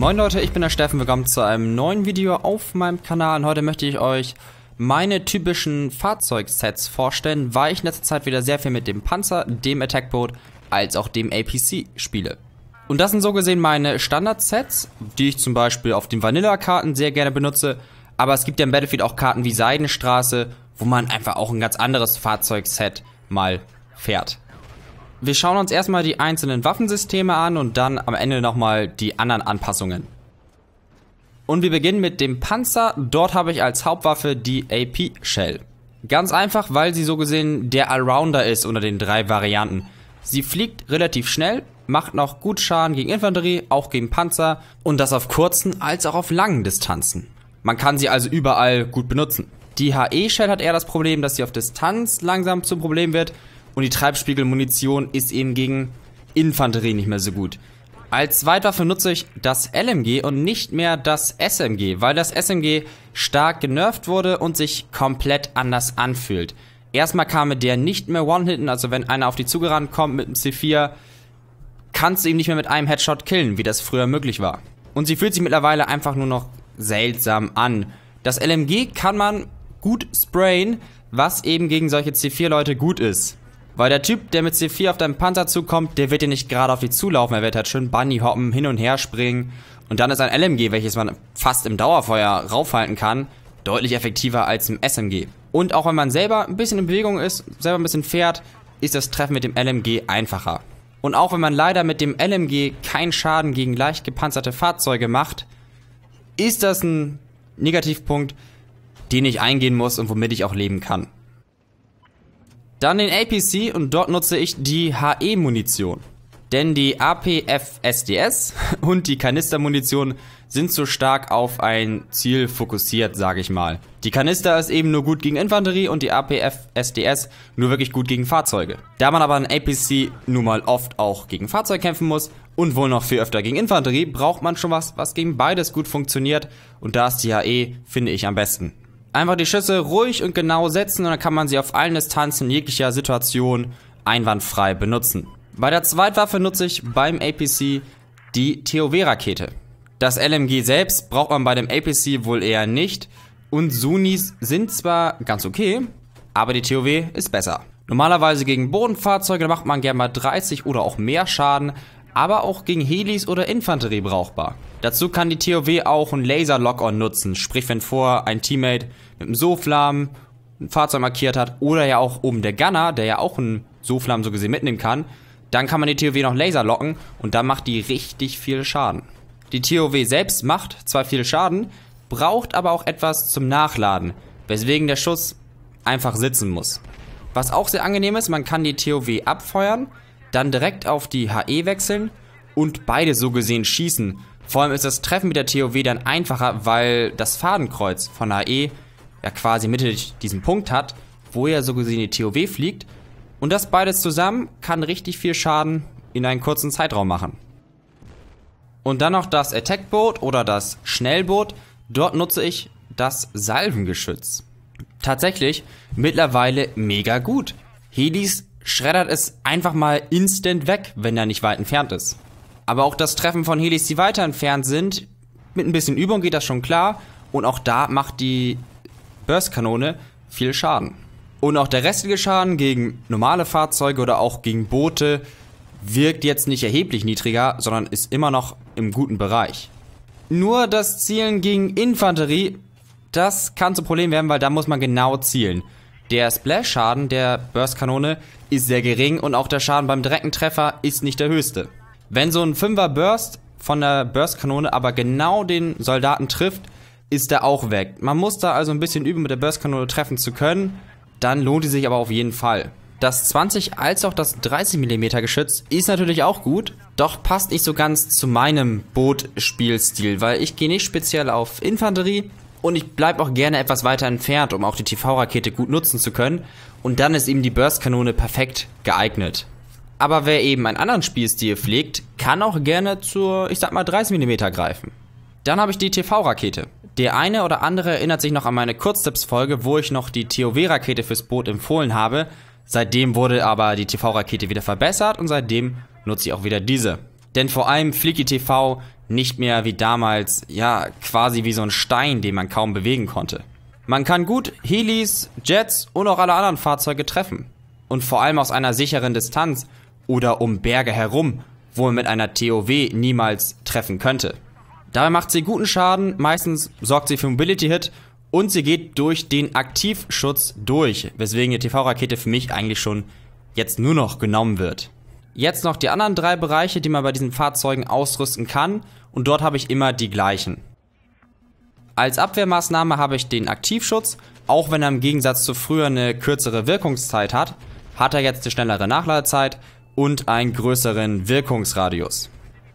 Moin Leute, ich bin der Steffen, willkommen zu einem neuen Video auf meinem Kanal und heute möchte ich euch meine typischen Fahrzeugsets vorstellen, weil ich in letzter Zeit wieder sehr viel mit dem Panzer, dem Attackboot als auch dem APC spiele. Und das sind so gesehen meine Standardsets, die ich zum Beispiel auf den Vanilla-Karten sehr gerne benutze, aber es gibt ja im Battlefield auch Karten wie Seidenstraße, wo man einfach auch ein ganz anderes Fahrzeugset mal fährt wir schauen uns erstmal die einzelnen Waffensysteme an und dann am Ende nochmal die anderen Anpassungen. Und wir beginnen mit dem Panzer. Dort habe ich als Hauptwaffe die AP Shell. Ganz einfach, weil sie so gesehen der Allrounder ist unter den drei Varianten. Sie fliegt relativ schnell, macht noch gut Schaden gegen Infanterie, auch gegen Panzer und das auf kurzen als auch auf langen Distanzen. Man kann sie also überall gut benutzen. Die HE-Shell hat eher das Problem, dass sie auf Distanz langsam zum Problem wird, und die Treibspiegelmunition ist eben gegen Infanterie nicht mehr so gut. Als Zweitwaffe nutze ich das LMG und nicht mehr das SMG, weil das SMG stark genervt wurde und sich komplett anders anfühlt. Erstmal kam mit der nicht mehr One-Hitten, also wenn einer auf die zugerannt kommt mit dem C4, kannst du ihn nicht mehr mit einem Headshot killen, wie das früher möglich war. Und sie fühlt sich mittlerweile einfach nur noch seltsam an. Das LMG kann man gut sprayen, was eben gegen solche C4-Leute gut ist. Weil der Typ, der mit C4 auf deinen Panzer zukommt, der wird dir nicht gerade auf die zulaufen. Er wird halt schön Bunny hoppen, hin und her springen. Und dann ist ein LMG, welches man fast im Dauerfeuer raufhalten kann, deutlich effektiver als ein SMG. Und auch wenn man selber ein bisschen in Bewegung ist, selber ein bisschen fährt, ist das Treffen mit dem LMG einfacher. Und auch wenn man leider mit dem LMG keinen Schaden gegen leicht gepanzerte Fahrzeuge macht, ist das ein Negativpunkt, den ich eingehen muss und womit ich auch leben kann. Dann den APC und dort nutze ich die HE-Munition. Denn die APF-SDS und die Kanister-Munition sind so stark auf ein Ziel fokussiert, sage ich mal. Die Kanister ist eben nur gut gegen Infanterie und die APF-SDS nur wirklich gut gegen Fahrzeuge. Da man aber ein APC nun mal oft auch gegen Fahrzeug kämpfen muss und wohl noch viel öfter gegen Infanterie, braucht man schon was, was gegen beides gut funktioniert und da ist die HE, finde ich, am besten. Einfach die Schüsse ruhig und genau setzen und dann kann man sie auf allen Distanzen in jeglicher Situation einwandfrei benutzen. Bei der Zweitwaffe nutze ich beim APC die TOW-Rakete. Das LMG selbst braucht man bei dem APC wohl eher nicht und Sunis sind zwar ganz okay, aber die TOW ist besser. Normalerweise gegen Bodenfahrzeuge macht man gerne mal 30 oder auch mehr Schaden, aber auch gegen Helis oder Infanterie brauchbar. Dazu kann die TOW auch ein Laser-Lock-On nutzen, sprich wenn vor ein Teammate mit einem Soflam ein Fahrzeug markiert hat oder ja auch oben der Gunner, der ja auch einen Soflam so gesehen mitnehmen kann, dann kann man die TOW noch Laser locken und dann macht die richtig viel Schaden. Die TOW selbst macht zwar viel Schaden, braucht aber auch etwas zum Nachladen, weswegen der Schuss einfach sitzen muss. Was auch sehr angenehm ist, man kann die TOW abfeuern, dann direkt auf die HE wechseln und beide so gesehen schießen. Vor allem ist das Treffen mit der TOW dann einfacher, weil das Fadenkreuz von HE ja quasi mittig diesen Punkt hat, wo ja so gesehen die TOW fliegt. Und das beides zusammen kann richtig viel Schaden in einem kurzen Zeitraum machen. Und dann noch das Attack Boot oder das Schnellboot. Dort nutze ich das Salvengeschütz. Tatsächlich mittlerweile mega gut. Helis schreddert es einfach mal instant weg, wenn er nicht weit entfernt ist. Aber auch das Treffen von Helis, die weiter entfernt sind, mit ein bisschen Übung geht das schon klar. Und auch da macht die Burstkanone viel Schaden. Und auch der restliche Schaden gegen normale Fahrzeuge oder auch gegen Boote wirkt jetzt nicht erheblich niedriger, sondern ist immer noch im guten Bereich. Nur das Zielen gegen Infanterie, das kann zu Problem werden, weil da muss man genau zielen. Der Splash-Schaden der Burst-Kanone ist sehr gering und auch der Schaden beim direkten Treffer ist nicht der höchste. Wenn so ein 5er Burst von der Burst-Kanone aber genau den Soldaten trifft, ist er auch weg. Man muss da also ein bisschen üben, mit der Burst-Kanone treffen zu können. Dann lohnt die sich aber auf jeden Fall. Das 20 als auch das 30 mm Geschütz ist natürlich auch gut, doch passt nicht so ganz zu meinem Bootspielstil, weil ich gehe nicht speziell auf Infanterie, und ich bleibe auch gerne etwas weiter entfernt, um auch die TV-Rakete gut nutzen zu können. Und dann ist eben die Burstkanone perfekt geeignet. Aber wer eben einen anderen Spielstil pflegt, kann auch gerne zur, ich sag mal, 30 mm greifen. Dann habe ich die TV-Rakete. Der eine oder andere erinnert sich noch an meine Kurztipps-Folge, wo ich noch die TOW-Rakete fürs Boot empfohlen habe. Seitdem wurde aber die TV-Rakete wieder verbessert und seitdem nutze ich auch wieder diese. Denn vor allem fliegt die TV nicht mehr wie damals, ja, quasi wie so ein Stein, den man kaum bewegen konnte. Man kann gut Helis, Jets und auch alle anderen Fahrzeuge treffen. Und vor allem aus einer sicheren Distanz oder um Berge herum, wo man mit einer TOW niemals treffen könnte. Dabei macht sie guten Schaden, meistens sorgt sie für Mobility Hit und sie geht durch den Aktivschutz durch, weswegen die TV-Rakete für mich eigentlich schon jetzt nur noch genommen wird jetzt noch die anderen drei Bereiche, die man bei diesen Fahrzeugen ausrüsten kann und dort habe ich immer die gleichen. Als Abwehrmaßnahme habe ich den Aktivschutz, auch wenn er im Gegensatz zu früher eine kürzere Wirkungszeit hat, hat er jetzt eine schnellere Nachladezeit und einen größeren Wirkungsradius.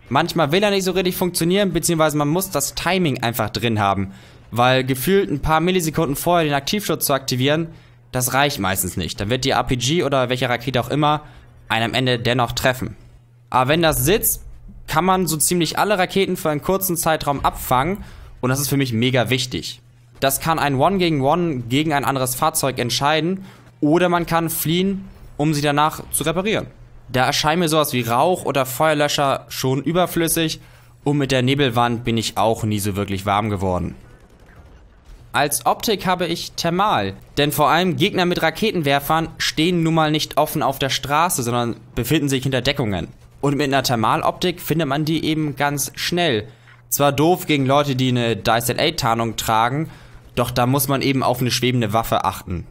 Manchmal will er nicht so richtig funktionieren, beziehungsweise man muss das Timing einfach drin haben, weil gefühlt ein paar Millisekunden vorher den Aktivschutz zu aktivieren, das reicht meistens nicht. Dann wird die RPG oder welche Rakete auch immer einen am Ende dennoch treffen. Aber wenn das sitzt, kann man so ziemlich alle Raketen für einen kurzen Zeitraum abfangen und das ist für mich mega wichtig. Das kann ein One gegen One gegen ein anderes Fahrzeug entscheiden oder man kann fliehen, um sie danach zu reparieren. Da erscheint mir sowas wie Rauch oder Feuerlöscher schon überflüssig und mit der Nebelwand bin ich auch nie so wirklich warm geworden. Als Optik habe ich Thermal, denn vor allem Gegner mit Raketenwerfern stehen nun mal nicht offen auf der Straße, sondern befinden sich hinter Deckungen. Und mit einer Thermaloptik findet man die eben ganz schnell. Zwar doof gegen Leute, die eine Dice-8-Tarnung tragen, doch da muss man eben auf eine schwebende Waffe achten.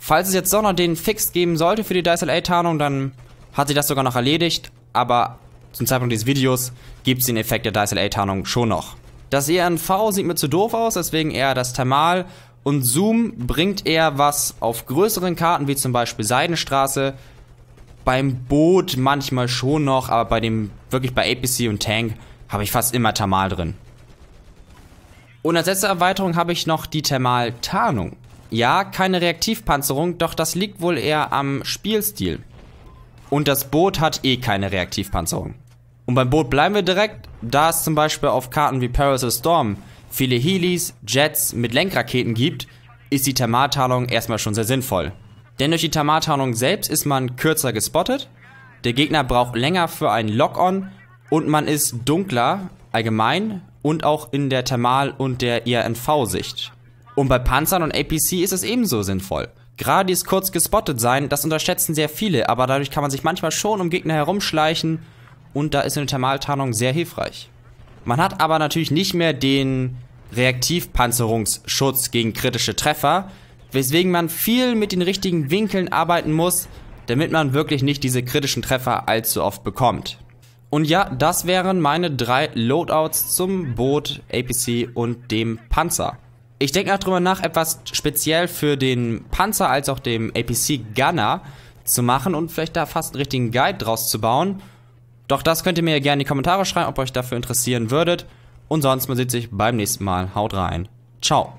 Falls es jetzt doch noch den Fix geben sollte für die Dice-8-Tarnung, dann hat sich das sogar noch erledigt, aber zum Zeitpunkt dieses Videos gibt es den Effekt der Dice-8-Tarnung schon noch. Das ERNV sieht mir zu doof aus, deswegen eher das Thermal. Und Zoom bringt eher was auf größeren Karten, wie zum Beispiel Seidenstraße. Beim Boot manchmal schon noch, aber bei dem, wirklich bei APC und Tank habe ich fast immer Thermal drin. Und als letzte Erweiterung habe ich noch die Thermal-Tarnung. Ja, keine Reaktivpanzerung, doch das liegt wohl eher am Spielstil. Und das Boot hat eh keine Reaktivpanzerung. Und beim Boot bleiben wir direkt, da es zum Beispiel auf Karten wie Paris the Storm viele Heelys, Jets mit Lenkraketen gibt, ist die Thermaltarnung erstmal schon sehr sinnvoll. Denn durch die Thermaltarnung selbst ist man kürzer gespottet, der Gegner braucht länger für einen Lock-on und man ist dunkler allgemein und auch in der Thermal- und der IRNV-Sicht. Und bei Panzern und APC ist es ebenso sinnvoll. Gerade dieses kurz gespottet sein, das unterschätzen sehr viele, aber dadurch kann man sich manchmal schon um Gegner herumschleichen und da ist eine Thermaltarnung sehr hilfreich. Man hat aber natürlich nicht mehr den Reaktivpanzerungsschutz gegen kritische Treffer, weswegen man viel mit den richtigen Winkeln arbeiten muss, damit man wirklich nicht diese kritischen Treffer allzu oft bekommt. Und ja, das wären meine drei Loadouts zum Boot, APC und dem Panzer. Ich denke auch drüber nach, etwas speziell für den Panzer als auch dem APC Gunner zu machen und vielleicht da fast einen richtigen Guide draus zu bauen doch das könnt ihr mir gerne in die Kommentare schreiben, ob euch dafür interessieren würdet. Und sonst, man sieht sich beim nächsten Mal. Haut rein. Ciao.